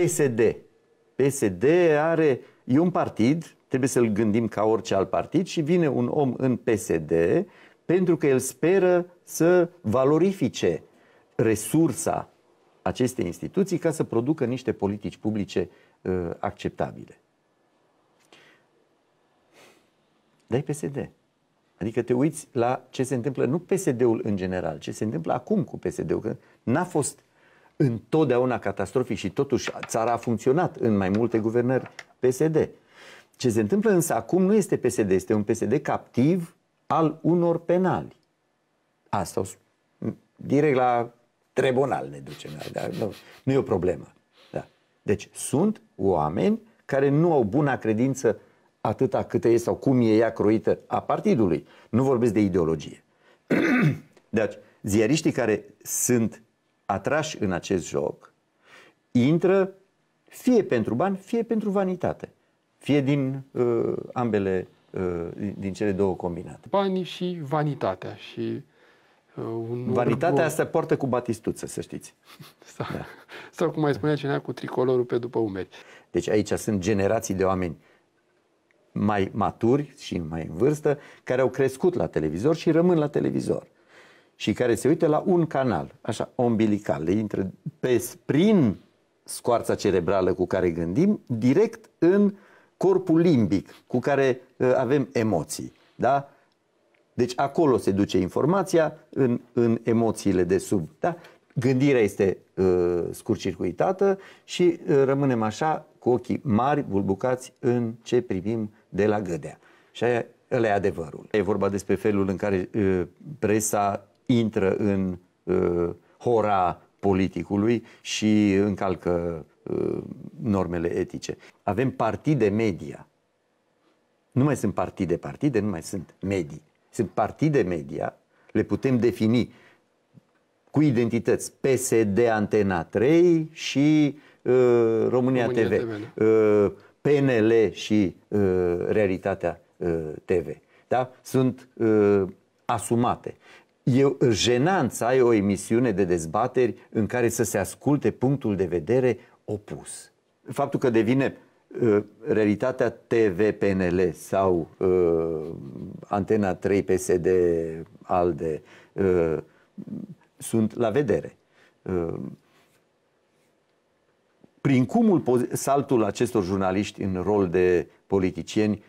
PSD. PSD are, e un partid, trebuie să-l gândim ca orice alt partid și vine un om în PSD pentru că el speră să valorifice resursa acestei instituții ca să producă niște politici publice uh, acceptabile. Dai PSD. Adică te uiți la ce se întâmplă, nu PSD-ul în general, ce se întâmplă acum cu PSD-ul, că n-a fost întotdeauna catastrofic și totuși țara a funcționat în mai multe guvernări PSD. Ce se întâmplă însă acum nu este PSD, este un PSD captiv al unor penali. Asta o direct la tribunal ne ducem. Dar da, nu, nu e o problemă. Da. Deci sunt oameni care nu au bună credință atâta cât e sau cum e ea croită a partidului. Nu vorbesc de ideologie. deci, ziariștii care sunt atrași în acest joc, intră fie pentru bani, fie pentru vanitate. Fie din uh, ambele, uh, din cele două combinate. Banii și vanitatea. Și, uh, un Vanitatea urg... se poartă cu batistuță, să știți. Sau, da. sau cum mai spunea cineva, cu tricolorul pe după umeri. Deci aici sunt generații de oameni mai maturi și mai în vârstă, care au crescut la televizor și rămân la televizor și care se uită la un canal, așa, ombilical, le intră pe, prin scoarța cerebrală cu care gândim, direct în corpul limbic cu care uh, avem emoții. Da? Deci acolo se duce informația în, în emoțiile de sub. Da? Gândirea este uh, scurcircuitată și uh, rămânem așa cu ochii mari, bulbucați în ce privim de la gădea. Și aia, ăla e adevărul. E vorba despre felul în care uh, presa intră în uh, hora politicului și încalcă uh, normele etice. Avem partide media. Nu mai sunt partide partide, nu mai sunt medii. Sunt partide media, le putem defini cu identități PSD Antena 3 și uh, România, România TV, TV da. uh, PNL și uh, Realitatea uh, TV. Da? Sunt uh, asumate. E jenant să ai o emisiune de dezbateri în care să se asculte punctul de vedere opus. Faptul că devine uh, realitatea TV-PNL sau uh, Antena 3 PSD ALDE uh, sunt la vedere. Uh, prin cumul saltul acestor jurnaliști în rol de politicieni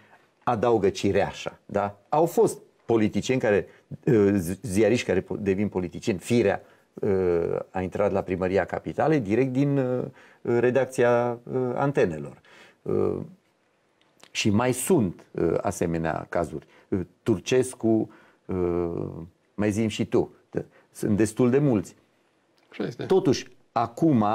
adaugă cireașa. Da? Au fost politicieni care, uh, ziariști care devin politicieni, firea uh, a intrat la primăria capitalei direct din uh, redacția antenelor. Și mai sunt asemenea cazuri. Turcescu, mai zim și tu, sunt destul de mulți. Este. Totuși, acum,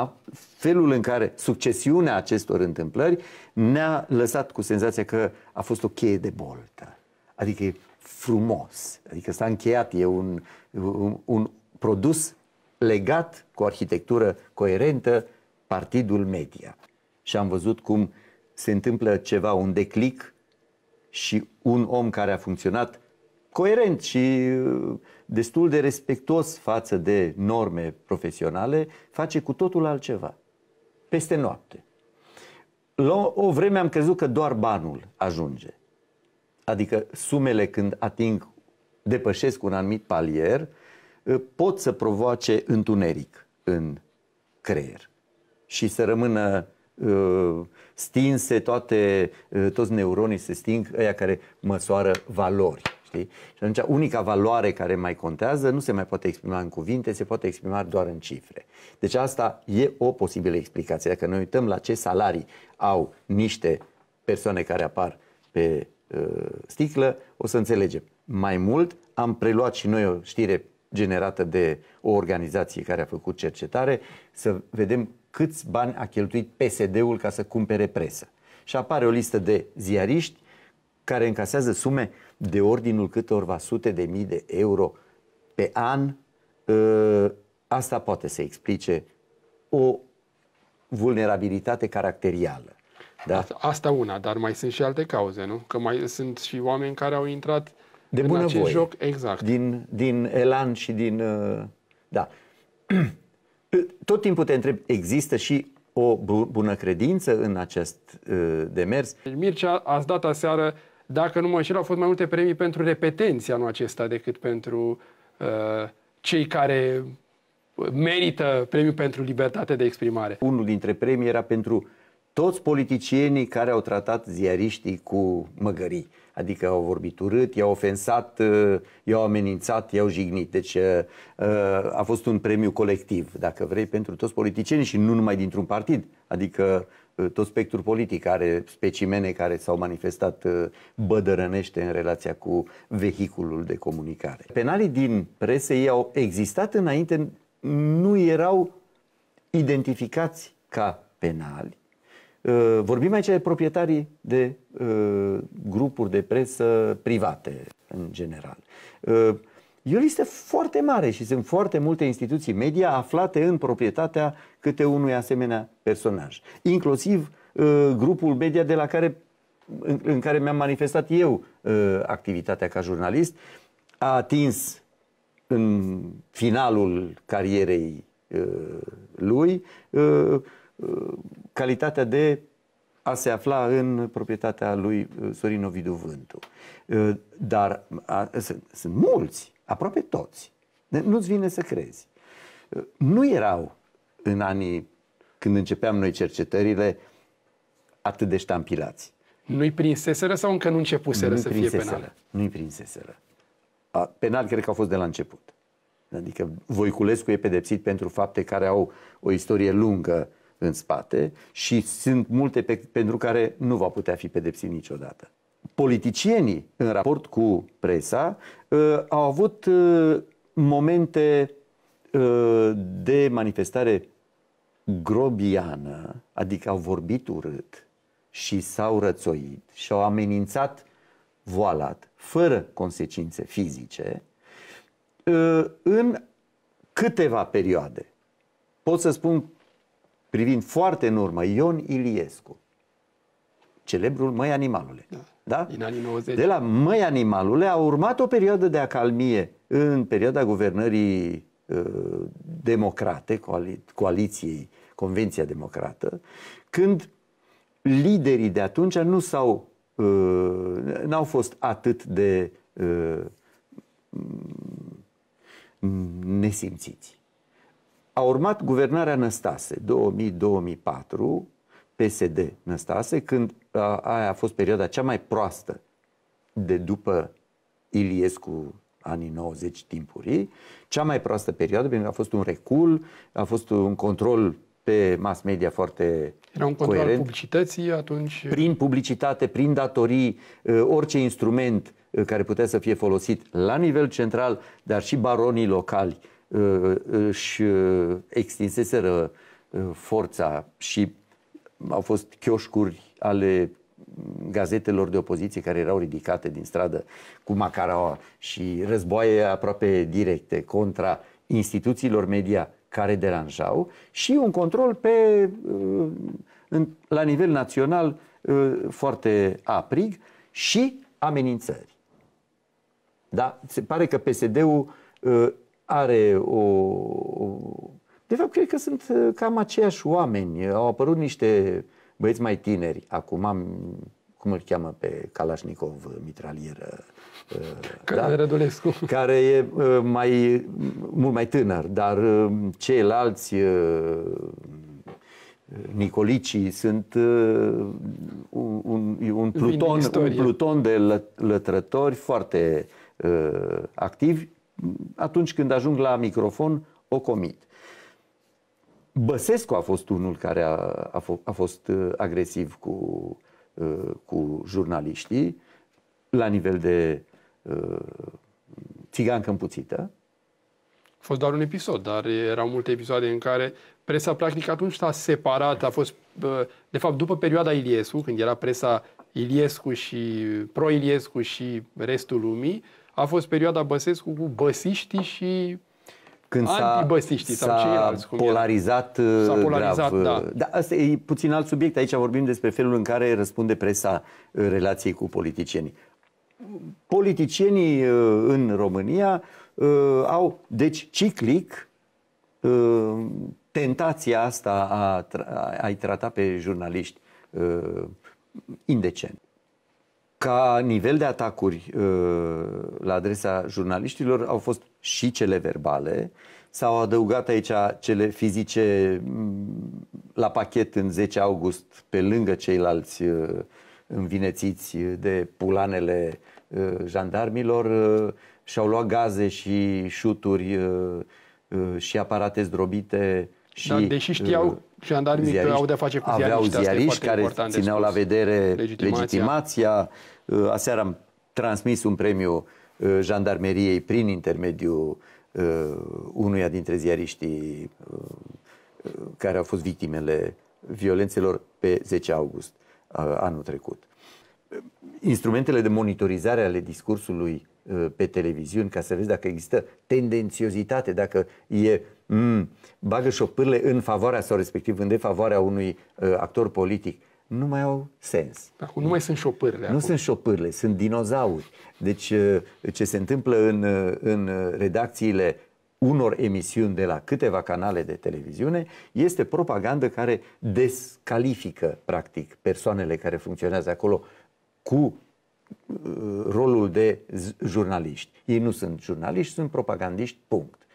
felul în care succesiunea acestor întâmplări ne-a lăsat cu senzația că a fost o cheie de boltă. Adică frumos. Adică s-a încheiat, e un, un, un produs legat cu o arhitectură coerentă, partidul media. Și am văzut cum se întâmplă ceva, un declic și un om care a funcționat coerent și uh, destul de respectuos față de norme profesionale, face cu totul altceva. Peste noapte. La o vreme am crezut că doar banul ajunge adică sumele când ating, depășesc un anumit palier, ă, pot să provoace întuneric în creier și să rămână uh, stinse toate, uh, toți neuronii se sting, ăia care măsoară valori. Știi? Și atunci unica valoare care mai contează nu se mai poate exprima în cuvinte, se poate exprima doar în cifre. Deci asta e o posibilă explicație. Dacă ne uităm la ce salarii au niște persoane care apar pe Uh, sticlă, o să înțelegem. Mai mult, am preluat și noi o știre generată de o organizație care a făcut cercetare, să vedem câți bani a cheltuit PSD-ul ca să cumpere presă. Și apare o listă de ziariști care încasează sume de ordinul câtorva sute de mii de euro pe an. Uh, asta poate să explice o vulnerabilitate caracterială. Da. Asta una, dar mai sunt și alte cauze, nu? Că mai sunt și oameni care au intrat de în bună acest voie. joc, exact. Din, din elan și din... Uh, da. Tot timpul te întreb, există și o bună credință în acest uh, demers? Mircea, ați dat aseară, dacă nu mă înșel, au fost mai multe premii pentru repetenția anul acesta decât pentru uh, cei care merită premiul pentru libertate de exprimare. Unul dintre premii era pentru toți politicienii care au tratat ziariștii cu măgării. Adică au vorbit urât, i-au ofensat, uh, i-au amenințat, i-au jignit. Deci uh, uh, a fost un premiu colectiv, dacă vrei, pentru toți politicienii și nu numai dintr-un partid. Adică tot spectrul politic are specimene care s-au manifestat bădărănește în relația cu vehiculul de comunicare. Penalii din presă ei au existat înainte, nu erau identificați ca penali, Ă, vorbim aici de proprietarii de ă, grupuri de presă private, în general. Ă, e o listă foarte mare și sunt foarte multe instituții media aflate în proprietatea câte unui asemenea personaj. Inclusiv grupul media de la care, în, care mi-am manifestat eu activitatea ca jurnalist a atins în finalul carierei lui calitatea de a se afla în proprietatea lui uh, Sorin Ovidiu Vântu. Uh, dar a, sunt, sunt mulți, aproape toți. Nu-ți vine să crezi. Uh, nu erau în anii când începeam noi cercetările atât de ștampilați. Nu-i prinseseră sau încă nu începuseră nu să fie penală? Nu-i prinseseră. A, penal cred că au fost de la început. Adică Voiculescu e pedepsit pentru fapte care au o istorie lungă în spate și sunt multe pe, pentru care nu va putea fi pedepsit niciodată. Politicienii, în raport cu presa, uh, au avut uh, momente uh, de manifestare grobiană, adică au vorbit urât și s-au rățoit și au amenințat voalat, fără consecințe fizice, în câteva perioade. Pot să spun privind foarte în urmă, Ion Iliescu, celebrul Măi Animalule. Da. da? Din anii 90. De la Măi Animalule a urmat o perioadă de acalmie în perioada guvernării uh, democrate, coali- coaliției, Convenția Democrată, când liderii de atunci nu s-au uh, n-au fost atât de uh, mm, nesimțiți. A urmat guvernarea Năstase, 2000-2004, PSD Năstase, când a, aia a fost perioada cea mai proastă de după Iliescu anii 90 timpurii, cea mai proastă perioadă, pentru că a fost un recul, a fost un control pe mass media foarte Era un control coerent. publicității atunci? Prin publicitate, prin datorii, ă, orice instrument ă, care putea să fie folosit la nivel central, dar și baronii locali Uh, își uh, extinseseră uh, forța și au fost chioșcuri ale gazetelor de opoziție care erau ridicate din stradă cu macaraua și războaie aproape directe contra instituțiilor media care deranjau și un control pe, la nivel național foarte aprig și amenințări. Da? Se pare că PSD-ul are o... De fapt, cred că sunt uh, cam aceiași oameni. Au apărut niște băieți mai tineri. Acum am, cum îl cheamă pe Kalashnikov, uh, mitralieră? Uh, da? Rădulescu. Care e mai, mult mai tânăr, dar ceilalți Nicolicii sunt uh, un, un, un, pluton, un pluton de lătrători foarte uh, activi atunci când ajung la microfon, o comit. Băsescu a fost unul care a, a, f- a fost uh, agresiv cu, uh, cu jurnaliștii la nivel de uh, țigancă împuțită. A fost doar un episod, dar erau multe episoade în care presa practic atunci s-a separat, a fost, de fapt, după perioada Iliescu, când era presa Iliescu și pro-Iliescu și restul lumii, a fost perioada Băsescu cu băsiștii și când s-a, sau polarizat, s-a uh, polarizat grav. Uh, da. da, asta e puțin alt subiect. Aici vorbim despre felul în care răspunde presa uh, relației cu politicienii. Politicienii în România au, deci, ciclic tentația asta a, a, a-i trata pe jurnaliști indecent ca nivel de atacuri uh, la adresa jurnaliștilor au fost și cele verbale, s-au adăugat aici cele fizice mm, la pachet în 10 august, pe lângă ceilalți uh, învinețiți de pulanele uh, jandarmilor, și-au luat gaze și șuturi și aparate zdrobite. Și, da, deși știau jandarmii ziariști, au de-a face cu aveau ziariști, care țineau la vedere legitimația. legitimația. Uh, aseară am transmis un premiu uh, jandarmeriei prin intermediul uh, unuia dintre ziariștii care au fost victimele violențelor pe 10 august anul trecut. Instrumentele de monitorizare ale discursului Uh, pe televiziuni ca să vezi dacă există tendențiozitate, dacă e mm, bagă șopârle în favoarea sau respectiv în defavoarea unui uh, actor politic. Nu mai au sens. Acum nu mai sunt șopârle. Nu acum. sunt șopârle, sunt dinozauri. Deci uh, ce se întâmplă în, uh, în uh, redacțiile unor emisiuni de la câteva canale de televiziune este propagandă care descalifică, practic, persoanele care funcționează acolo cu Uh, rolul de jurnaliști. Ei nu sunt jurnaliști, sunt propagandiști, punct.